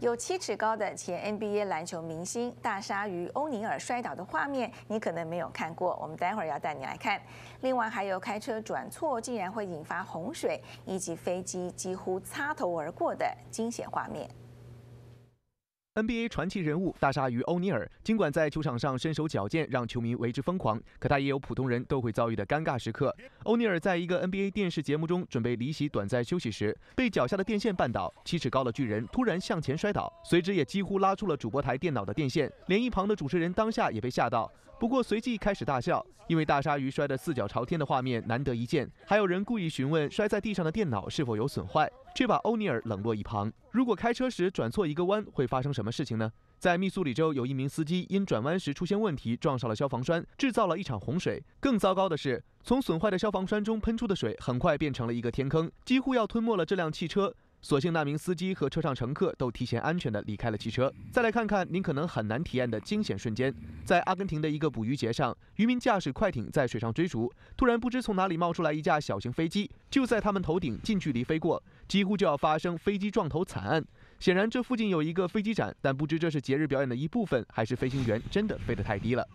有七尺高的前 NBA 篮球明星大鲨鱼欧尼尔摔倒的画面，你可能没有看过。我们待会儿要带你来看。另外还有开车转错竟然会引发洪水，以及飞机几乎擦头而过的惊险画面。NBA 传奇人物大鲨鱼欧尼尔，尽管在球场上身手矫健，让球迷为之疯狂，可他也有普通人都会遭遇的尴尬时刻。欧尼尔在一个 NBA 电视节目中准备离席短暂休息时，被脚下的电线绊倒，七尺高的巨人突然向前摔倒，随之也几乎拉住了主播台电脑的电线，连一旁的主持人当下也被吓到。不过随即开始大笑，因为大鲨鱼摔得四脚朝天的画面难得一见。还有人故意询问摔在地上的电脑是否有损坏，却把欧尼尔冷落一旁。如果开车时转错一个弯，会发生什么事情呢？在密苏里州，有一名司机因转弯时出现问题，撞上了消防栓，制造了一场洪水。更糟糕的是，从损坏的消防栓中喷出的水很快变成了一个天坑，几乎要吞没了这辆汽车。所幸那名司机和车上乘客都提前安全地离开了汽车。再来看看您可能很难体验的惊险瞬间：在阿根廷的一个捕鱼节上，渔民驾驶快艇在水上追逐，突然不知从哪里冒出来一架小型飞机，就在他们头顶近距离飞过，几乎就要发生飞机撞头惨案。显然这附近有一个飞机展，但不知这是节日表演的一部分，还是飞行员真的飞得太低了。